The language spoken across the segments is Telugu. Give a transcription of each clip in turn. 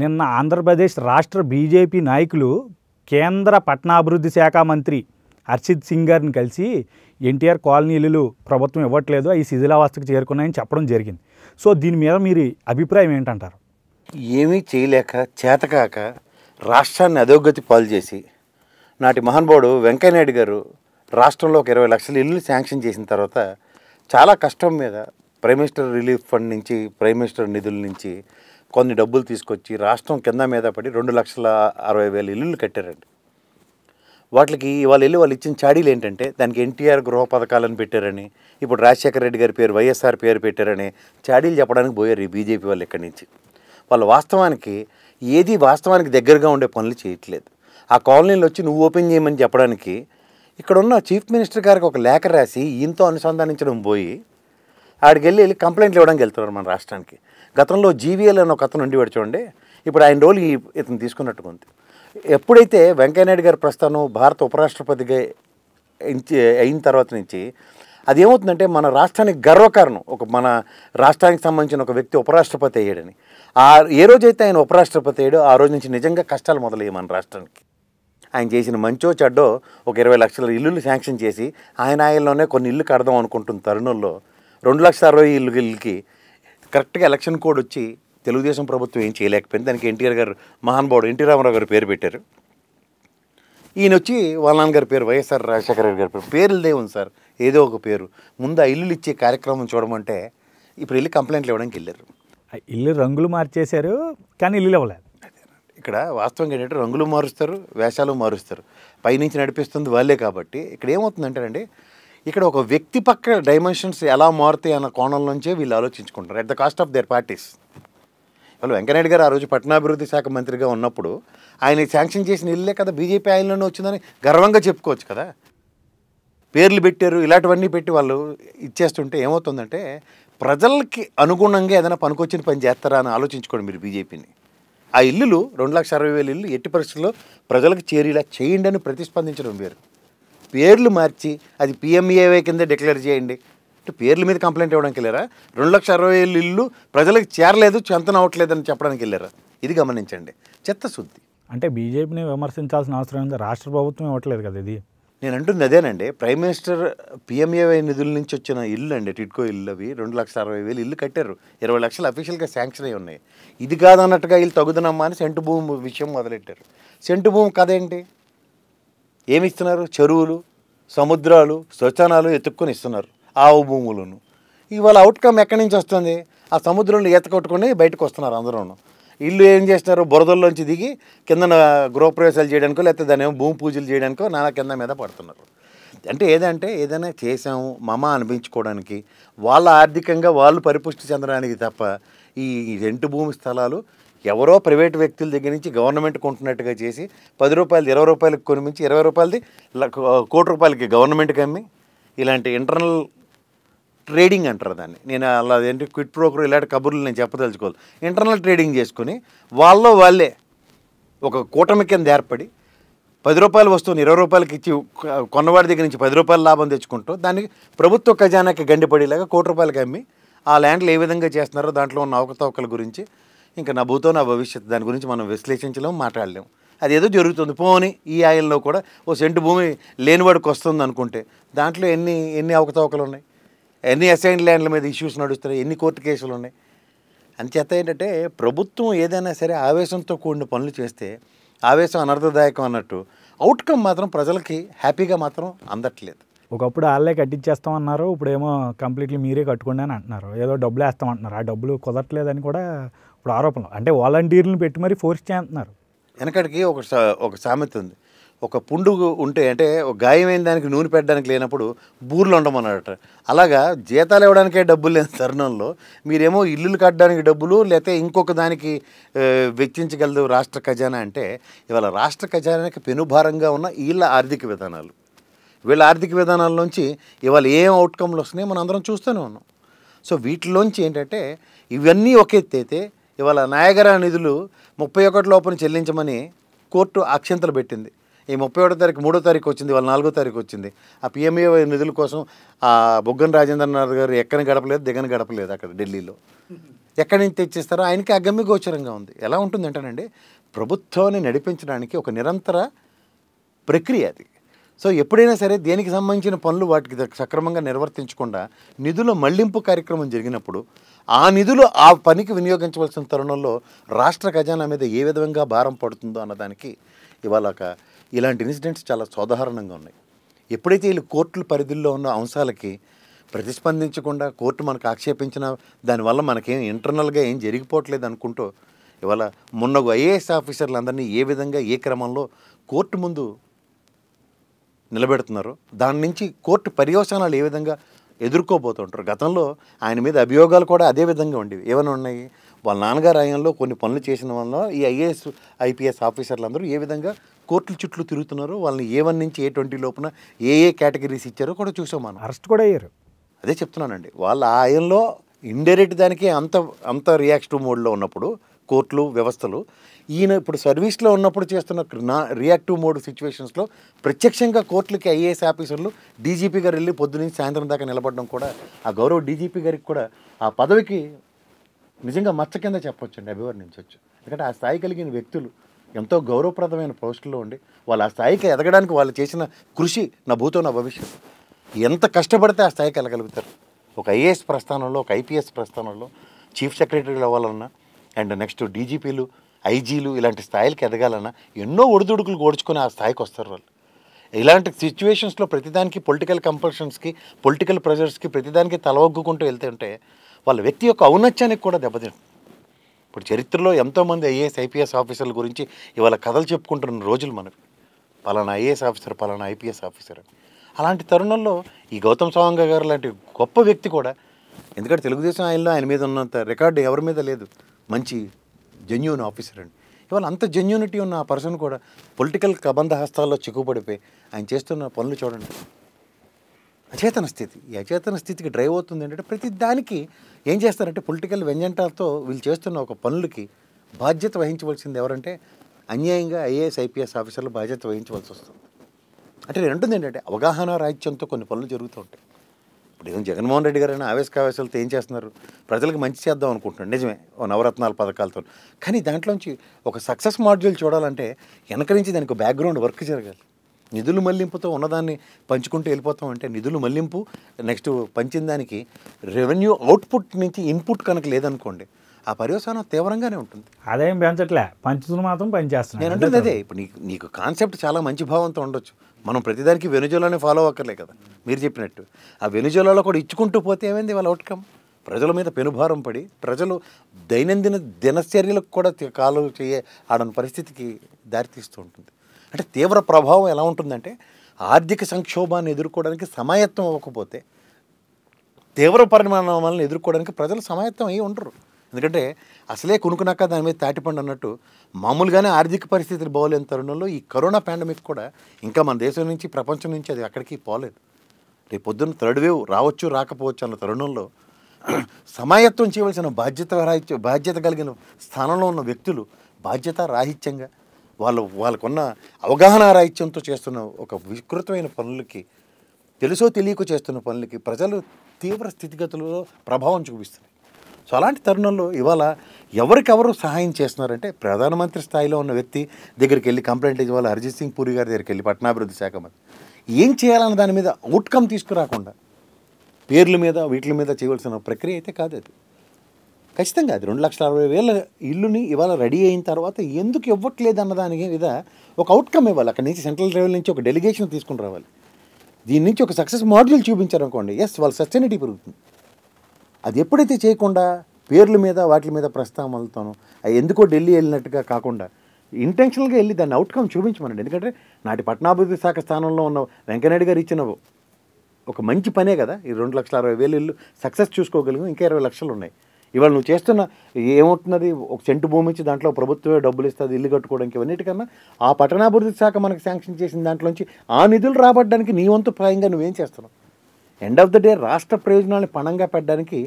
నిన్న ఆంధ్రప్రదేశ్ రాష్ట్ర బీజేపీ నాయకులు కేంద్ర పట్టణాభివృద్ధి శాఖ మంత్రి హర్షిత్ సింగ్ గారిని కలిసి ఎన్టీఆర్ కాలనీలు ప్రభుత్వం ఇవ్వట్లేదు అవి శిథిలావస్థకు చేరుకున్నాయని చెప్పడం జరిగింది సో దీని మీద మీరు అభిప్రాయం ఏంటంటారు ఏమీ చేయలేక చేతకాక రాష్ట్రాన్ని అధోగతి పాలు చేసి నాటి మహానుభావుడు వెంకయ్యనాయుడు గారు రాష్ట్రంలో ఒక ఇరవై లక్షల ఇల్లు శాంక్షన్ చేసిన తర్వాత చాలా కష్టం మీద ప్రైమ్ మినిస్టర్ రిలీఫ్ ఫండ్ నుంచి ప్రైమ్ మినిస్టర్ నిధుల నుంచి కొన్ని డబ్బులు తీసుకొచ్చి రాష్ట్రం కింద మీద పడి రెండు లక్షల అరవై వేల ఇల్లులు కట్టారండి వాటికి వాళ్ళు వెళ్ళి వాళ్ళు ఇచ్చిన చాడీలు ఏంటంటే దానికి ఎన్టీఆర్ గృహ పథకాలను పెట్టారని ఇప్పుడు రాజశేఖర రెడ్డి గారి పేరు వైఎస్ఆర్ పేరు పెట్టారని చాడీలు చెప్పడానికి పోయారు ఈ బీజేపీ వాళ్ళు ఇక్కడి నుంచి వాళ్ళు వాస్తవానికి ఏది వాస్తవానికి దగ్గరగా ఉండే పనులు చేయట్లేదు ఆ కాలనీలు వచ్చి నువ్వు ఓపెన్ చేయమని చెప్పడానికి ఇక్కడ ఉన్న చీఫ్ మినిస్టర్ గారికి ఒక లేఖ రాసి ఈయనతో అనుసంధానించడం పోయి ఆడికి వెళ్ళి వెళ్ళి కంప్లైంట్లు ఇవ్వడానికి వెళ్తున్నారు మన రాష్ట్రానికి గతంలో జీవీఎల్ అనే ఒక అతను ఉండేవాడు చూడండి ఇప్పుడు ఆయన రోల్ ఇతను తీసుకున్నట్టుగా ఉంది ఎప్పుడైతే వెంకయ్యనాయుడు గారి ప్రస్థానం భారత ఉపరాష్ట్రపతిగా అయిన తర్వాత నుంచి అది ఏమవుతుందంటే మన రాష్ట్రానికి గర్వకారణం ఒక మన రాష్ట్రానికి సంబంధించిన ఒక వ్యక్తి ఉపరాష్ట్రపతి అయ్యాడని ఆ ఏ రోజైతే ఆయన ఉపరాష్ట్రపతి అయ్యాడో ఆ రోజు నుంచి నిజంగా కష్టాలు మొదలయ్యాయి మన రాష్ట్రానికి ఆయన చేసిన మంచో చెడ్డో ఒక ఇరవై లక్షల ఇల్లులు శాంక్షన్ చేసి ఆయన ఆయనలోనే కొన్ని ఇల్లు కడదాం అనుకుంటున్న తరుణంలో రెండు లక్షల అరవై ఇల్లు ఇల్లుకి కరెక్ట్గా ఎలక్షన్ కోడ్ వచ్చి తెలుగుదేశం ప్రభుత్వం ఏం చేయలేకపోయింది దానికి ఎన్టీఆర్ గారు మహానుభావుడు ఎన్టీ రామారావు గారు పేరు పెట్టారు ఈయన వచ్చి వాళ్ళ నాన్నగారి పేరు వైఎస్ఆర్ రాజశేఖర రెడ్డి గారి పేరు పేరు ఉంది సార్ ఏదో ఒక పేరు ముందు ఆ ఇల్లులు ఇచ్చే కార్యక్రమం చూడమంటే ఇప్పుడు వెళ్ళి కంప్లైంట్లు ఇవ్వడానికి వెళ్ళారు ఇల్లు రంగులు మార్చేశారు కానీ ఇల్లు ఇవ్వలేదు ఇక్కడ వాస్తవంగా ఏంటంటే రంగులు మారుస్తారు వేషాలు మారుస్తారు పైనుంచి నడిపిస్తుంది వాళ్ళే కాబట్టి ఇక్కడ ఏమవుతుందంటే అండి ఇక్కడ ఒక వ్యక్తి పక్క డైమెన్షన్స్ ఎలా మారుతాయి అన్న కోణం నుంచే వీళ్ళు ఆలోచించుకుంటారు at the cost of their parties వాళ్ళు వెంకనాయుడు గారు ఆ రోజు పట్టణాభివృద్ధి శాఖ మంత్రిగా ఉన్నప్పుడు ఆయన శాంక్షన్ చేసిన ఇల్లే కదా బీజేపీ ఆయనలోనే వచ్చిందని గర్వంగా చెప్పుకోవచ్చు కదా పేర్లు పెట్టారు ఇలాంటివన్నీ పెట్టి వాళ్ళు ఇచ్చేస్తుంటే ఏమవుతుందంటే ప్రజలకి అనుగుణంగా ఏదైనా పనికొచ్చిన పని చేస్తారా అని ఆలోచించుకోండి మీరు బీజేపీని ఆ ఇల్లులు రెండు లక్షల అరవై వేల ఇల్లు ఎట్టి పరిస్థితుల్లో ప్రజలకు చేరేలా చేయండి అని ప్రతిస్పందించడం వేరు పేర్లు మార్చి అది పిఎంఏవై కింద డిక్లేర్ చేయండి పేర్ల మీద కంప్లైంట్ ఇవ్వడానికి వెళ్ళారా రెండు లక్ష అరవై వేలు ఇల్లు ప్రజలకు చేరలేదు చెంతన అని చెప్పడానికి వెళ్ళారా ఇది గమనించండి చెత్తశుద్ధి అంటే బీజేపీని విమర్శించాల్సిన అవసరం ఉంది రాష్ట్ర ప్రభుత్వం ఇవ్వట్లేదు కదా ఇది నేను అంటుంది అదేనండి ప్రైమ్ మినిస్టర్ పిఎంఏవై నిధుల నుంచి వచ్చిన ఇల్లు అండి టిట్కో ఇల్లు అవి రెండు లక్షల అరవై వేలు ఇల్లు కట్టారు ఇరవై లక్షలు అఫీషియల్గా శాంక్షన్ అయి ఉన్నాయి ఇది కాదన్నట్టుగా వీళ్ళు తగుదనమ్మా అని సెంటు భూమి విషయం మొదలెట్టారు సెంటు భూమి కథ ఏంటి ఏమి ఇస్తున్నారు చెరువులు సముద్రాలు శ్వచనాలు ఎత్తుక్కొని ఇస్తున్నారు ఆవు భూములను ఇవాళ అవుట్కమ్ ఎక్కడి నుంచి వస్తుంది ఆ సముద్రంలో ఈత కొట్టుకొని బయటకు వస్తున్నారు అందరూ ఇల్లు ఏం చేస్తున్నారు బురదల్లోంచి దిగి కింద గృహప్రవేశాలు చేయడానికో లేకపోతే దాని ఏమో భూమి పూజలు చేయడానికో నానా కింద మీద పడుతున్నారు అంటే ఏదంటే ఏదైనా చేసాము మమ అనిపించుకోవడానికి వాళ్ళ ఆర్థికంగా వాళ్ళు పరిపుష్టి చెందడానికి తప్ప ఈ రెంటు భూమి స్థలాలు ఎవరో ప్రైవేట్ వ్యక్తుల దగ్గర నుంచి గవర్నమెంట్ కొంటున్నట్టుగా చేసి పది రూపాయలు ఇరవై రూపాయలకు మించి ఇరవై రూపాయలది కోటి రూపాయలకి గవర్నమెంట్కి అమ్మి ఇలాంటి ఇంటర్నల్ ట్రేడింగ్ అంటారు దాన్ని నేను అలా ఏంటి క్విట్ ప్రోకర్ ఇలాంటి కబుర్లు నేను చెప్పదలుచుకోవాలి ఇంటర్నల్ ట్రేడింగ్ చేసుకుని వాళ్ళలో వాళ్ళే ఒక కూటమి కింద ఏర్పడి పది రూపాయల వస్తువుని ఇరవై రూపాయలకి ఇచ్చి కొన్నవాడి దగ్గర నుంచి పది రూపాయలు లాభం తెచ్చుకుంటూ దాన్ని ప్రభుత్వ ఖజానాకి గండిపడేలాగా కోటి రూపాయలకి అమ్మి ఆ ల్యాండ్లు ఏ విధంగా చేస్తున్నారో దాంట్లో ఉన్న అవకతవకల గురించి ఇంకా నా భూతో నా భవిష్యత్తు దాని గురించి మనం విశ్లేషించలేము మాట్లాడలేము ఏదో జరుగుతుంది పోని ఈ ఆయనలో కూడా ఓ సెంటు భూమి లేనివాడికి వస్తుంది అనుకుంటే దాంట్లో ఎన్ని ఎన్ని అవకతవకలు ఉన్నాయి ఎన్ని అసైన్ ల్యాండ్ల మీద ఇష్యూస్ నడుస్తున్నాయి ఎన్ని కోర్టు కేసులు ఉన్నాయి అంచేత ఏంటంటే ప్రభుత్వం ఏదైనా సరే ఆవేశంతో కూడిన పనులు చేస్తే ఆవేశం అనర్థదాయకం అన్నట్టు అవుట్కమ్ మాత్రం ప్రజలకి హ్యాపీగా మాత్రం అందట్లేదు ఒకప్పుడు వాళ్ళే కట్టించేస్తాం అన్నారు ఇప్పుడేమో కంప్లీట్లీ మీరే కట్టుకోండి అని అంటున్నారు ఏదో డబ్బులు వేస్తామంటున్నారు అంటున్నారు ఆ డబ్బులు కుదరట్లేదని కూడా ఇప్పుడు ఆరోపణలు అంటే వాలంటీర్లను పెట్టి మరీ ఫోర్స్ చేస్తున్నారు వెనకడికి ఒక ఒక సామెత ఉంది ఒక పుండు ఉంటే అంటే ఒక గాయమైన దానికి నూనె పెట్టడానికి లేనప్పుడు బూర్లు ఉండమన్నాడట అలాగా జీతాలు ఇవ్వడానికే డబ్బులు లేని తరుణంలో మీరేమో ఇల్లులు కట్టడానికి డబ్బులు లేకపోతే ఇంకొక దానికి వెచ్చించగలదు రాష్ట్ర ఖజానా అంటే ఇవాళ రాష్ట్ర ఖజానాకి పెనుభారంగా ఉన్న వీళ్ళ ఆర్థిక విధానాలు వీళ్ళ ఆర్థిక విధానాల నుంచి ఇవాళ ఏం అవుట్కమ్లు వస్తున్నాయో మనం అందరం చూస్తూనే ఉన్నాం సో వీటిలోంచి ఏంటంటే ఇవన్నీ ఒక ఎత్తి అయితే ఇవాళ నాయగర నిధులు ముప్పై ఒకటి లోపల చెల్లించమని కోర్టు అక్షంతలు పెట్టింది ఈ ముప్పై ఒకటో తారీఖు మూడో తారీఖు వచ్చింది వాళ్ళ నాలుగో తారీఖు వచ్చింది ఆ పిఎంఏ నిధుల కోసం ఆ బొగ్గన రాజేంద్రనాథ్ గారు ఎక్కని గడపలేదు దిగని గడపలేదు అక్కడ ఢిల్లీలో ఎక్కడి నుంచి తెచ్చిస్తారో ఆయనకి అగమ్య గోచరంగా ఉంది ఎలా ఉంటుంది అంటేనండి ప్రభుత్వాన్ని నడిపించడానికి ఒక నిరంతర ప్రక్రియ అది సో ఎప్పుడైనా సరే దేనికి సంబంధించిన పనులు వాటికి సక్రమంగా నిర్వర్తించకుండా నిధుల మళ్లింపు కార్యక్రమం జరిగినప్పుడు ఆ నిధులు ఆ పనికి వినియోగించవలసిన తరుణంలో రాష్ట్ర ఖజానా మీద ఏ విధంగా భారం పడుతుందో అన్నదానికి ఇవాళ ఒక ఇలాంటి ఇన్సిడెంట్స్ చాలా సోదాహరణంగా ఉన్నాయి ఎప్పుడైతే వీళ్ళు కోర్టుల పరిధిలో ఉన్న అంశాలకి ప్రతిస్పందించకుండా కోర్టు మనకు ఆక్షేపించిన దానివల్ల మనకేం ఇంటర్నల్గా ఏం జరిగిపోవట్లేదు అనుకుంటూ ఇవాళ మొన్న ఐఏఎస్ ఆఫీసర్లందరినీ ఏ విధంగా ఏ క్రమంలో కోర్టు ముందు నిలబెడుతున్నారు దాని నుంచి కోర్టు పర్యవసానాలు ఏ విధంగా ఎదుర్కోబోతుంటారు గతంలో ఆయన మీద అభియోగాలు కూడా అదే విధంగా ఉండేవి ఏమైనా ఉన్నాయి వాళ్ళ నాన్నగారు ఆయనలో కొన్ని పనులు చేసిన వల్ల ఈ ఐఏఎస్ ఐపీఎస్ ఆఫీసర్లు అందరూ ఏ విధంగా కోర్టుల చుట్టూ తిరుగుతున్నారో వాళ్ళని ఏ వన్ నుంచి ఏ ట్వంటీ లోపున ఏ ఏ కేటగిరీస్ ఇచ్చారో కూడా చూసాం మనం అరెస్ట్ కూడా అయ్యారు అదే చెప్తున్నానండి వాళ్ళ ఆయంలో ఇండైరెక్ట్ దానికి అంత అంత రియాక్టివ్ మోడ్లో ఉన్నప్పుడు కోర్టులు వ్యవస్థలు ఈయన ఇప్పుడు సర్వీస్లో ఉన్నప్పుడు చేస్తున్న నా రియాక్టివ్ మోడ్ సిచ్యువేషన్స్లో ప్రత్యక్షంగా కోర్టులకి ఐఏఎస్ ఆఫీసర్లు డీజీపీ గారు వెళ్ళి పొద్దునుంచి సాయంత్రం దాకా నిలబడడం కూడా ఆ గౌరవ డీజీపీ గారికి కూడా ఆ పదవికి నిజంగా మచ్చ కింద చెప్పొచ్చండి అభివర్ణించవచ్చు ఎందుకంటే ఆ స్థాయి కలిగిన వ్యక్తులు ఎంతో గౌరవప్రదమైన పోస్టుల్లో ఉండి వాళ్ళు ఆ స్థాయికి ఎదగడానికి వాళ్ళు చేసిన కృషి నా భూతో నా భవిష్యత్ ఎంత కష్టపడితే ఆ స్థాయికి వెళ్ళగలుగుతారు ఒక ఐఏఎస్ ప్రస్థానంలో ఒక ఐపీఎస్ ప్రస్థానంలో చీఫ్ సెక్రటరీలు అవ్వాలన్నా అండ్ నెక్స్ట్ డీజీపీలు ఐజీలు ఇలాంటి స్థాయిలకు ఎదగాలన్నా ఎన్నో ఒడిదుడుకులు ఓడుచుకొని ఆ స్థాయికి వస్తారు వాళ్ళు ఇలాంటి సిచ్యువేషన్స్లో ప్రతిదానికి పొలిటికల్ కంపల్షన్స్కి పొలిటికల్ ప్రెజర్స్కి ప్రతిదానికి తలవగ్గుకుంటూ వెళ్తుంటే వాళ్ళ వ్యక్తి యొక్క ఔన్నత్యానికి కూడా దెబ్బతింటుంది ఇప్పుడు చరిత్రలో ఎంతోమంది ఐఏఎస్ ఐపీఎస్ ఆఫీసర్ల గురించి ఇవాళ కథలు చెప్పుకుంటున్న రోజులు మనకి పలానా ఐఏఎస్ ఆఫీసర్ పలానా ఐపీఎస్ ఆఫీసర్ అలాంటి తరుణంలో ఈ గౌతమ్ సవాంగ గారు లాంటి గొప్ప వ్యక్తి కూడా ఎందుకంటే తెలుగుదేశం ఆయనలో ఆయన మీద ఉన్నంత రికార్డు ఎవరి మీద లేదు మంచి జెన్యున్ ఆఫీసర్ అండి ఇవాళ అంత జెన్యూనిటీ ఉన్న ఆ పర్సన్ కూడా పొలిటికల్ కబంధ హస్తాల్లో చిక్కుపడిపోయి ఆయన చేస్తున్న పనులు చూడండి అచేతన స్థితి ఈ అచేతన స్థితికి డ్రైవ్ అవుతుంది ఏంటంటే ప్రతి దానికి ఏం చేస్తారంటే పొలిటికల్ వెంజంటాలతో వీళ్ళు చేస్తున్న ఒక పనులకి బాధ్యత వహించవలసింది ఎవరంటే అన్యాయంగా ఐఏఎస్ ఐపీఎస్ ఆఫీసర్లు బాధ్యత వహించవలసి వస్తుంది అంటే రెండుంది ఏంటంటే అవగాహన రాజ్యంతో కొన్ని పనులు జరుగుతూ ఉంటాయి ఇప్పుడు జగన్మోహన్ రెడ్డి గారైనా ఆవేశకావేశాలతో ఏం చేస్తున్నారు ప్రజలకు మంచి చేద్దాం అనుకుంటున్నాను నిజమే ఓ నవరత్నాల పథకాలతో కానీ దాంట్లోంచి ఒక సక్సెస్ మాడ్యూల్ చూడాలంటే వెనక నుంచి దానికి బ్యాక్గ్రౌండ్ వర్క్ జరగాలి నిధులు మళ్లింపుతో ఉన్నదాన్ని పంచుకుంటూ వెళ్ళిపోతాం అంటే నిధులు మళ్లింపు నెక్స్ట్ పంచిన దానికి రెవెన్యూ అవుట్పుట్ నుంచి ఇన్పుట్ కనుక లేదనుకోండి ఆ పర్యవసానం తీవ్రంగానే ఉంటుంది ఆదాయం పెంచట్లే పంచుతున్న మాత్రం పనిచేస్తాను నేను అంటే అదే ఇప్పుడు నీకు నీకు కాన్సెప్ట్ చాలా మంచి భావంతో ఉండొచ్చు మనం ప్రతిదానికి వెనుజోలానే ఫాలో అవ్వక్కర్లే కదా మీరు చెప్పినట్టు ఆ వెనుజోలాలో కూడా ఇచ్చుకుంటూ పోతే ఏమైంది వాళ్ళ అవుట్కమ్ ప్రజల మీద పెనుభారం పడి ప్రజలు దైనందిన దినచర్యలకు కూడా కాలు చేయ ఆడని పరిస్థితికి దారితీస్తూ ఉంటుంది అంటే తీవ్ర ప్రభావం ఎలా ఉంటుందంటే ఆర్థిక సంక్షోభాన్ని ఎదుర్కోవడానికి సమాయత్తం అవ్వకపోతే తీవ్ర పరిమాణాలను ఎదుర్కోవడానికి ప్రజలు సమాయత్తం అయ్యి ఉండరు ఎందుకంటే అసలే కొనుక్కున్నాక దాని మీద తాటిపండు అన్నట్టు మామూలుగానే ఆర్థిక పరిస్థితులు బాగోలేని తరుణంలో ఈ కరోనా పాండమిక్ కూడా ఇంకా మన దేశం నుంచి ప్రపంచం నుంచి అది అక్కడికి పోలేదు రేపు పొద్దున్న థర్డ్ వేవ్ రావచ్చు రాకపోవచ్చు అన్న తరుణంలో సమాయత్వం చేయవలసిన బాధ్యత రాహిత్య బాధ్యత కలిగిన స్థానంలో ఉన్న వ్యక్తులు బాధ్యత రాహిత్యంగా వాళ్ళు వాళ్ళకున్న అవగాహన రాహిత్యంతో చేస్తున్న ఒక వికృతమైన పనులకి తెలుసో తెలియక చేస్తున్న పనులకి ప్రజలు తీవ్ర స్థితిగతులలో ప్రభావం చూపిస్తున్నాయి సో అలాంటి తరుణంలో ఇవాళ ఎవరికెవరు సహాయం చేస్తున్నారంటే ప్రధానమంత్రి స్థాయిలో ఉన్న వ్యక్తి దగ్గరికి వెళ్ళి కంప్లైంట్ ఇవ్వాలి హర్జిత్ సింగ్ పూరి గారి దగ్గరికి వెళ్ళి పట్టణాభివృద్ధి శాఖ మంత్రి ఏం చేయాలన్న దాని మీద అవుట్కమ్ తీసుకురాకుండా పేర్ల మీద వీటి మీద చేయవలసిన ప్రక్రియ అయితే కాదు అది ఖచ్చితంగా అది రెండు లక్షల అరవై వేల ఇల్లుని ఇవాళ రెడీ అయిన తర్వాత ఎందుకు ఇవ్వట్లేదు అన్న దాని మీద ఒక అవుట్కమ్ ఇవ్వాలి అక్కడి నుంచి సెంట్రల్ లెవెల్ నుంచి ఒక డెలిగేషన్ తీసుకుని రావాలి దీని నుంచి ఒక సక్సెస్ మాడ్యూల్ చూపించారనుకోండి ఎస్ వాళ్ళ సస్టైనిటీ పెరుగుతుంది అది ఎప్పుడైతే చేయకుండా పేర్ల మీద వాటి మీద వెళ్తాను అవి ఎందుకో ఢిల్లీ వెళ్ళినట్టుగా కాకుండా ఇంటెన్షనల్గా వెళ్ళి దాన్ని అవుట్కమ్ చూపించమనండి ఎందుకంటే నాటి పట్టణాభివృద్ధి శాఖ స్థానంలో ఉన్న వెంకయ్యనాయుడు గారు ఇచ్చిన ఒక మంచి పనే కదా ఈ రెండు లక్షల అరవై వేలు ఇల్లు సక్సెస్ చూసుకోగలిగాం ఇంకా ఇరవై లక్షలు ఉన్నాయి ఇవాళ నువ్వు చేస్తున్న ఏమవుతున్నది ఒక సెంటు భూమి ఇచ్చి దాంట్లో ప్రభుత్వమే డబ్బులు ఇస్తుంది ఇల్లు కట్టుకోవడానికి ఇవన్నిటికన్నా ఆ పట్టణాభివృద్ధి శాఖ మనకు శాంక్షన్ చేసిన దాంట్లోంచి ఆ నిధులు రాబడ్డానికి నీ వంతు ప్రాయంగా నువ్వేం చేస్తున్నావు ఎండ్ ఆఫ్ ద డే రాష్ట్ర ప్రయోజనాలను పణంగా పెట్టడానికి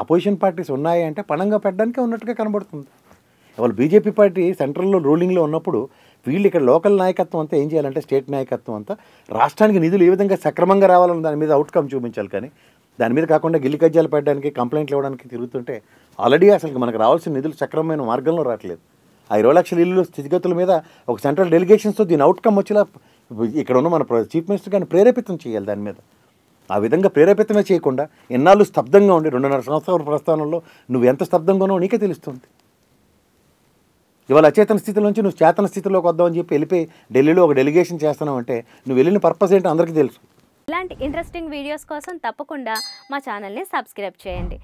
ఆపోజిషన్ పార్టీస్ ఉన్నాయి అంటే పణంగా పెట్టడానికే ఉన్నట్టుగా కనబడుతుంది వాళ్ళు బీజేపీ పార్టీ సెంట్రల్లో రూలింగ్లో ఉన్నప్పుడు వీళ్ళు ఇక్కడ లోకల్ నాయకత్వం అంతా ఏం చేయాలంటే స్టేట్ నాయకత్వం అంతా రాష్ట్రానికి నిధులు ఏ విధంగా సక్రమంగా రావాలని దాని మీద అవుట్కమ్ చూపించాలి కానీ దాని మీద కాకుండా గిల్లి కజ్జాలు పెట్టడానికి కంప్లైంట్లు ఇవ్వడానికి తిరుగుతుంటే ఆల్రెడీ అసలు మనకు రావాల్సిన నిధులు సక్రమమైన మార్గంలో రావట్లేదు ఆ ఇరవై లక్షల ఇల్లు స్థితిగతుల మీద ఒక సెంట్రల్ డెలిగేషన్స్తో దీని అవుట్కమ్ వచ్చేలా ఇక్కడ ఉన్న మన చీఫ్ మినిస్టర్ గారిని ప్రేరేపితం చేయాలి దాని మీద ఆ విధంగా ప్రేరేపితమే చేయకుండా ఎన్నాళ్ళు స్తబ్దంగా ఉండి రెండున్నర సంవత్సరాల ప్రస్థానంలో నువ్వు ఎంత స్తబ్దంగానో నీకే తెలుస్తుంది ఇవాళ అచేతన స్థితి నుంచి నువ్వు చేతన స్థితిలోకి వద్దామని చెప్పి వెళ్ళిపోయి ఢిల్లీలో ఒక డెలిగేషన్ చేస్తున్నావు అంటే నువ్వు వెళ్ళిన పర్పస్ ఏంటో అందరికీ తెలుసు ఇలాంటి ఇంట్రెస్టింగ్ వీడియోస్ కోసం తప్పకుండా మా ఛానల్ని సబ్స్క్రైబ్ చేయండి